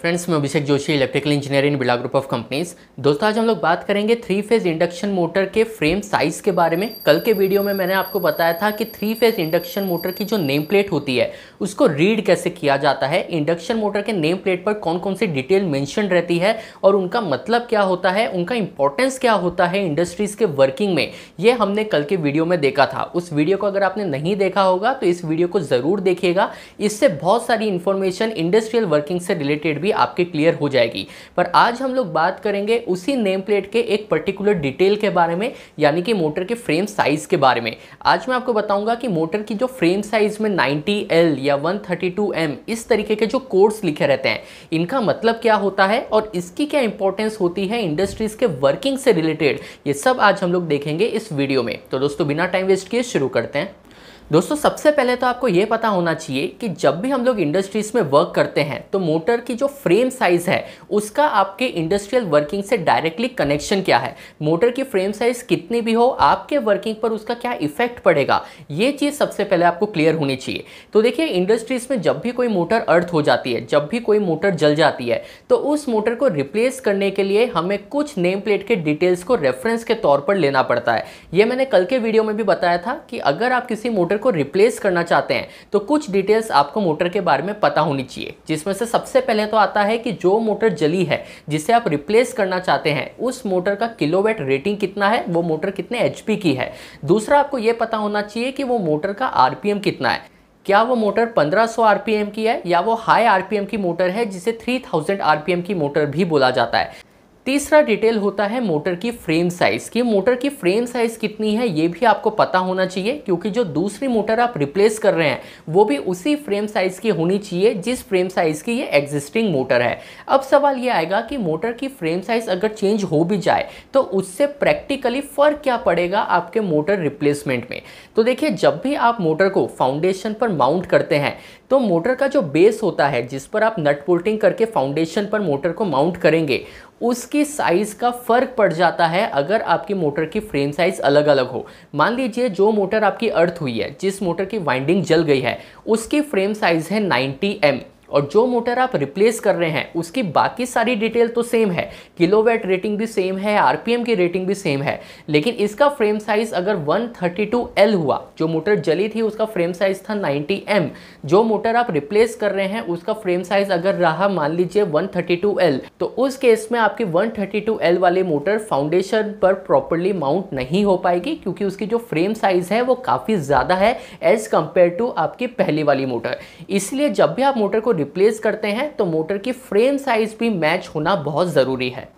friends मैं Abhishek Joshi electrical engineering Birla group of companies दोस्तों आज हम लोग बात करेंगे थ्री फेज इंडक्शन मोटर के फ्रेम साइज़ के बारे में कल के वीडियो में मैंने आपको बताया था कि थ्री फेज इंडक्शन मोटर की जो नेम प्लेट होती है उसको रीड कैसे किया जाता है इंडक्शन मोटर के नेम प्लेट पर कौन कौन सी डिटेल मैंशन रहती है और उनका मतलब क्या होता है उनका इंपॉर्टेंस क्या होता है इंडस्ट्रीज़ के वर्किंग में ये हमने कल के वीडियो में देखा था उस वीडियो को अगर आपने नहीं देखा होगा तो इस वीडियो को ज़रूर देखिएगा इससे बहुत सारी इन्फॉर्मेशन इंडस्ट्रियल वर्किंग से रिलेटेड भी भी आपके क्लियर हो जाएगी पर आज हम लोग बात करेंगे उसी नेम प्लेट के एक पर्टिकुलर डिटेल के बारे में यानी कि मोटर के फ्रेम साइज़ के बारे में आज मैं आपको बताऊंगा कि मोटर की जो फ्रेम साइज़ में 90L या 132M इस तरीके के जो कोड्स लिखे रहते हैं इनका मतलब क्या होता है और इसकी क्या इंपॉर्टेंस होती है इंडस्ट्रीज़ के वर्किंग से रिलेटेड ये सब आज हम लोग देखेंगे इस वीडियो में तो दोस्तों बिना टाइम वेस्ट किए शुरू करते हैं दोस्तों सबसे पहले तो आपको ये पता होना चाहिए कि जब भी हम लोग इंडस्ट्रीज़ में वर्क करते हैं तो मोटर की जो फ्रेम साइज़ है उसका आपके इंडस्ट्रियल वर्किंग से डायरेक्टली कनेक्शन क्या है मोटर की फ्रेम साइज़ कितनी भी हो आपके वर्किंग पर उसका क्या इफेक्ट पड़ेगा ये चीज़ सबसे पहले आपको क्लियर होनी चाहिए तो देखिए इंडस्ट्रीज़ में जब भी कोई मोटर अर्थ हो जाती है जब भी कोई मोटर जल जाती है तो उस मोटर को रिप्लेस करने के लिए हमें कुछ नेम प्लेट के डिटेल्स को रेफरेंस के तौर पर लेना पड़ता है ये मैंने कल के वीडियो में भी बताया था कि अगर आप किसी किसी मोटर को रिप्लेस करना चाहते हैं तो कुछ डिटेल्स आपको मोटर के बारे में पता होनी चाहिए जिसमें से सबसे पहले तो आता है कि जो मोटर जली है जिसे आप रिप्लेस करना चाहते हैं उस मोटर का किलोवेट रेटिंग कितना है वो मोटर कितने एच की है दूसरा आपको ये पता होना चाहिए कि वो मोटर का आर कितना है क्या वो मोटर 1500 आरपीएम की है या वो हाई आरपीएम की मोटर है जिसे 3000 आरपीएम की मोटर भी बोला जाता है तीसरा डिटेल होता है मोटर की फ्रेम साइज़ की मोटर की फ्रेम साइज़ कितनी है ये भी आपको पता होना चाहिए क्योंकि जो दूसरी मोटर आप रिप्लेस कर रहे हैं वो भी उसी फ्रेम साइज़ की होनी चाहिए जिस फ्रेम साइज़ की ये एग्जिस्टिंग मोटर है अब सवाल ये आएगा कि मोटर की फ्रेम साइज़ अगर चेंज हो भी जाए तो उससे प्रैक्टिकली फ़र्क क्या पड़ेगा आपके मोटर रिप्लेसमेंट में तो देखिए जब भी आप मोटर को फाउंडेशन पर माउंट करते हैं तो मोटर का जो बेस होता है जिस पर आप नट बोल्टिंग करके फाउंडेशन पर मोटर को माउंट करेंगे उसकी साइज़ का फ़र्क पड़ जाता है अगर आपकी मोटर की फ्रेम साइज़ अलग अलग हो मान लीजिए जो मोटर आपकी अर्थ हुई है जिस मोटर की वाइंडिंग जल गई है उसकी फ्रेम साइज़ है 90 एम और जो मोटर आप रिप्लेस कर रहे हैं उसकी बाकी सारी डिटेल तो सेम है किलोवैट रेटिंग भी सेम है आरपीएम की रेटिंग भी सेम है लेकिन इसका फ्रेम साइज अगर 132L हुआ जो मोटर जली थी उसका फ्रेम साइज था 90M जो मोटर आप रिप्लेस कर रहे हैं उसका फ्रेम साइज अगर रहा मान लीजिए 132L तो उस केस में आपकी 132L वाली मोटर फाउंडेशन पर प्रॉपरली माउंट नहीं हो पाएगी क्योंकि उसकी जो फ्रेम साइज है वो काफ़ी ज़्यादा है एज कंपेयर टू आपकी पहली वाली मोटर इसलिए जब भी आप मोटर को रिप्लेस करते हैं तो मोटर की फ्रेम साइज भी मैच होना बहुत ज़रूरी है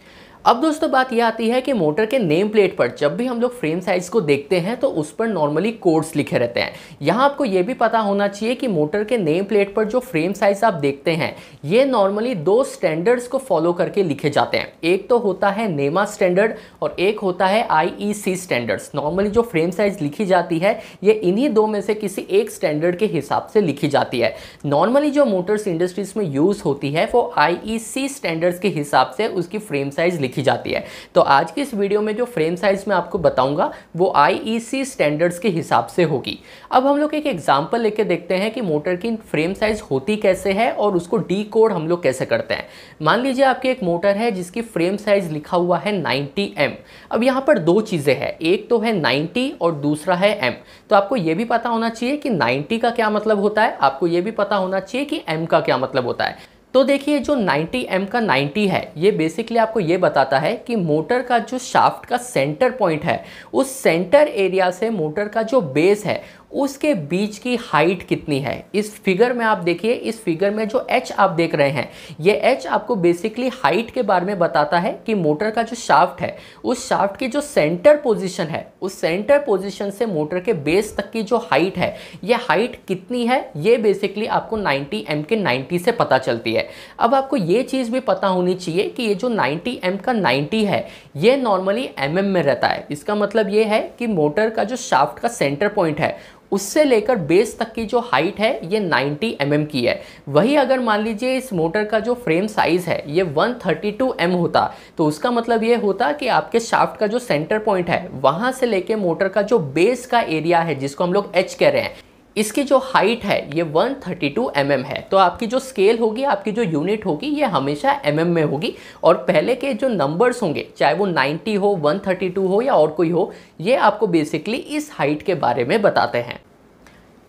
अब दोस्तों बात यह आती है कि मोटर के नेम प्लेट पर जब भी हम लोग फ्रेम साइज को देखते हैं तो उस पर नॉर्मली कोड्स लिखे रहते हैं यहाँ आपको ये भी पता होना चाहिए कि मोटर के नेम प्लेट पर जो फ्रेम साइज आप देखते हैं ये नॉर्मली दो स्टैंडर्ड्स को फॉलो करके लिखे जाते हैं एक तो होता है नेमा स्टैंडर्ड और एक होता है आई e स्टैंडर्ड्स नॉर्मली जो फ्रेम साइज लिखी जाती है ये इन्हीं दो में से किसी एक स्टैंडर्ड के हिसाब से लिखी जाती है नॉर्मली जो मोटर्स इंडस्ट्रीज में यूज़ होती है वो आई e स्टैंडर्ड्स के हिसाब से उसकी फ्रेम साइज देखी जाती है तो आज की इस वीडियो में जो फ्रेम साइज़ मैं आपको बताऊंगा वो आई स्टैंडर्ड्स e के हिसाब से होगी अब हम लोग एक एग्जाम्पल लेके देखते हैं कि मोटर की फ्रेम साइज़ होती कैसे है और उसको डी हम लोग कैसे करते हैं मान लीजिए आपकी एक मोटर है जिसकी फ्रेम साइज़ लिखा हुआ है नाइन्टी अब यहाँ पर दो चीज़ें हैं एक तो है नाइन्टी और दूसरा है एम तो आपको ये भी पता होना चाहिए कि नाइन्टी का क्या मतलब होता है आपको ये भी पता होना चाहिए कि एम का क्या मतलब होता है तो देखिए जो 90 एम का 90 है ये बेसिकली आपको ये बताता है कि मोटर का जो शाफ्ट का सेंटर पॉइंट है उस सेंटर एरिया से मोटर का जो बेस है उसके बीच की हाइट कितनी है इस फिगर में आप देखिए इस फिगर में जो एच आप देख रहे हैं ये एच आपको बेसिकली हाइट के बारे में बताता है कि मोटर का जो शाफ्ट है उस शाफ्ट की जो सेंटर पोजीशन है उस सेंटर पोजीशन से मोटर के बेस तक की जो हाइट है ये हाइट कितनी है ये बेसिकली आपको 90 एम के 90 से पता चलती है अब आपको ये चीज़ भी पता होनी चाहिए कि ये जो नाइन्टी एम का नाइन्टी है ये नॉर्मली एम mm में रहता है इसका मतलब ये है कि मोटर का जो शाफ्ट का सेंटर पॉइंट है उससे लेकर बेस तक की जो हाइट है ये 90 एम mm की है वही अगर मान लीजिए इस मोटर का जो फ्रेम साइज़ है ये 132 mm होता तो उसका मतलब ये होता कि आपके शाफ्ट का जो सेंटर पॉइंट है वहां से लेके मोटर का जो बेस का एरिया है जिसको हम लोग एच कह रहे हैं इसकी जो हाइट है ये 132 थर्टी mm है तो आपकी जो स्केल होगी आपकी जो यूनिट होगी ये हमेशा एम mm में होगी और पहले के जो नंबर्स होंगे चाहे वो 90 हो 132 हो या और कोई हो ये आपको बेसिकली इस हाइट के बारे में बताते हैं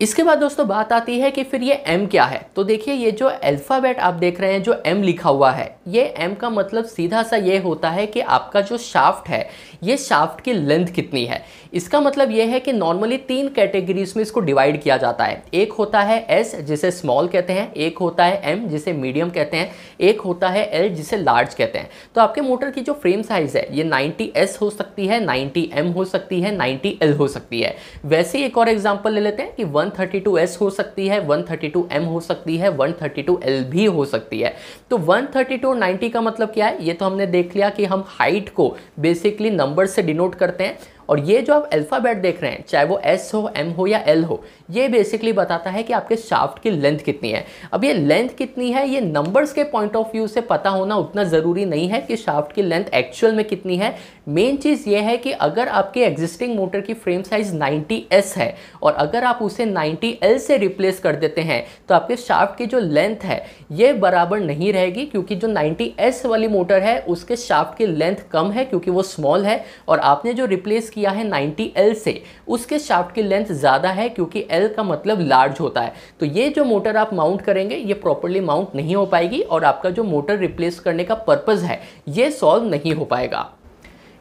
इसके बाद दोस्तों बात आती है कि फिर ये एम क्या है तो देखिए ये जो अल्फ़ाबेट आप देख रहे हैं जो एम लिखा हुआ है ये एम का मतलब सीधा सा ये होता है कि आपका जो शाफ्ट है ये शाफ्ट की लेंथ कितनी है इसका मतलब ये है कि नॉर्मली तीन कैटेगरीज में इसको डिवाइड किया जाता है एक होता है एस जिसे स्मॉल कहते हैं एक होता है एम जिसे मीडियम कहते हैं एक होता है एल जिसे लार्ज कहते हैं तो आपके मोटर की जो फ्रेम साइज़ है ये नाइन्टी हो सकती है नाइन्टी हो सकती है नाइन्टी हो सकती है वैसे एक और एग्जाम्पल ले लेते हैं कि वन 132S हो सकती है 132M हो सकती है 132L भी हो सकती है तो 132 90 का मतलब क्या है ये तो हमने देख लिया कि हम हाइट को बेसिकली नंबर से डिनोट करते हैं और ये जो आप अल्फ़ाबेट देख रहे हैं चाहे वो एस हो एम हो या एल हो ये बेसिकली बताता है कि आपके शाफ्ट की लेंथ कितनी है अब ये लेंथ कितनी है ये नंबर्स के पॉइंट ऑफ व्यू से पता होना उतना ज़रूरी नहीं है कि शाफ्ट की लेंथ एक्चुअल में कितनी है मेन चीज़ ये है कि अगर आपके एग्जिस्टिंग मोटर की फ्रेम साइज़ 90S है और अगर आप उसे 90L से रिप्लेस कर देते हैं तो आपके शाफ्ट की जो लेंथ है ये बराबर नहीं रहेगी क्योंकि जो 90S वाली मोटर है उसके शाफ्ट की लेंथ कम है क्योंकि वो स्मॉल है और आपने जो रिप्लेस किया है 90 एल से उसके शाफ्ट की लेंथ ज़्यादा है क्योंकि एल का मतलब लार्ज होता है तो ये जो मोटर आप माउंट करेंगे ये प्रॉपरली माउंट नहीं हो पाएगी और आपका जो मोटर रिप्लेस करने का पर्पज़ है ये सॉल्व नहीं हो पाएगा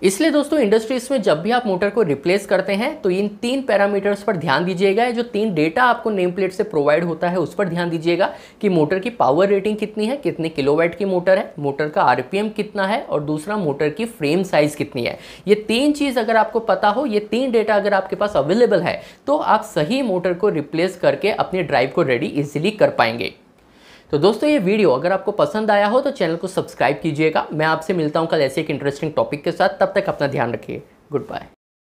इसलिए दोस्तों इंडस्ट्रीज में जब भी आप मोटर को रिप्लेस करते हैं तो इन तीन पैरामीटर्स पर ध्यान दीजिएगा जो तीन डेटा आपको नेम प्लेट से प्रोवाइड होता है उस पर ध्यान दीजिएगा कि मोटर की पावर रेटिंग कितनी है कितने किलोवाट की मोटर है मोटर का आरपीएम कितना है और दूसरा मोटर की फ्रेम साइज कितनी है ये तीन चीज़ अगर आपको पता हो ये तीन डेटा अगर आपके पास अवेलेबल है तो आप सही मोटर को रिप्लेस करके अपने ड्राइव को रेडी इजिली कर पाएंगे तो दोस्तों ये वीडियो अगर आपको पसंद आया हो तो चैनल को सब्सक्राइब कीजिएगा मैं आपसे मिलता हूँ कल ऐसे एक इंटरेस्टिंग टॉपिक के साथ तब तक अपना ध्यान रखिए गुड बाय